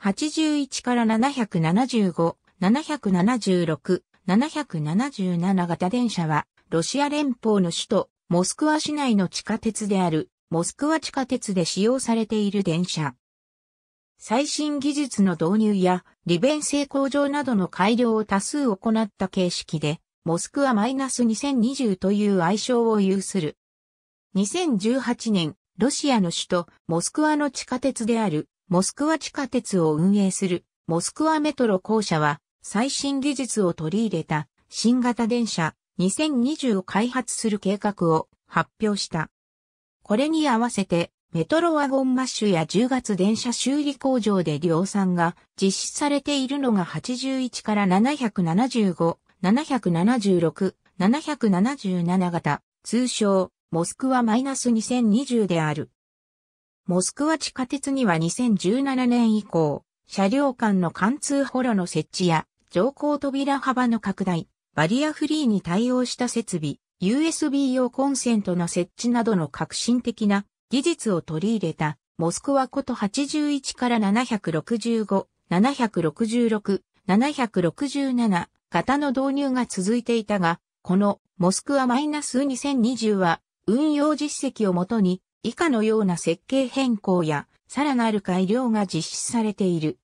81から775、776、777型電車は、ロシア連邦の首都、モスクワ市内の地下鉄である、モスクワ地下鉄で使用されている電車。最新技術の導入や利便性向上などの改良を多数行った形式で、モスクワ -2020 という愛称を有する。2018年、ロシアの首都モスクワの地下鉄であるモスクワ地下鉄を運営するモスクワメトロ公社は最新技術を取り入れた新型電車2020を開発する計画を発表した。これに合わせてメトロワゴンマッシュや10月電車修理工場で量産が実施されているのが81から775、776、777型、通称モスクワ -2020 である。モスクワ地下鉄には2017年以降、車両間の貫通ホロの設置や、乗降扉幅の拡大、バリアフリーに対応した設備、USB 用コンセントの設置などの革新的な技術を取り入れた、モスクワこと81から765、766、767型の導入が続いていたが、このモスクワ -2020 は運用実績をもとに以下のような設計変更や、さらなる改良が実施されている。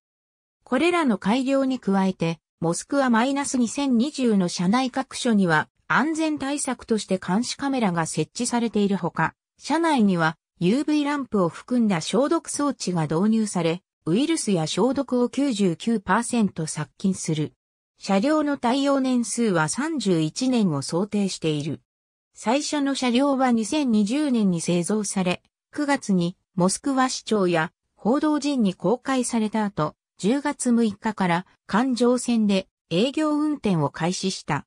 これらの改良に加えて、モスクワ -2020 の車内各所には安全対策として監視カメラが設置されているほか、車内には UV ランプを含んだ消毒装置が導入され、ウイルスや消毒を99%殺菌する。車両の耐用年数は31年を想定している。最初の車両は2020年に製造され、9月にモスクワ市長や報道陣に公開された後、10月6日から環状線で営業運転を開始した。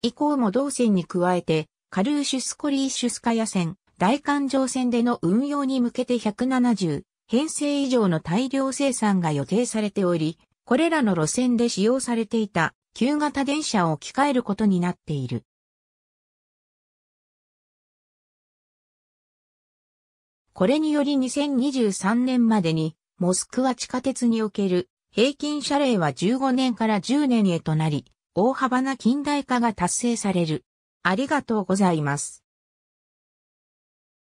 以降も同線に加えて、カルーシュスコリーシュスカヤ線、大環状線での運用に向けて170、編成以上の大量生産が予定されており、これらの路線で使用されていた旧型電車を置き換えることになっている。これにより2023年までに、モスクワ地下鉄における平均謝礼は15年から10年へとなり、大幅な近代化が達成される。ありがとうございます。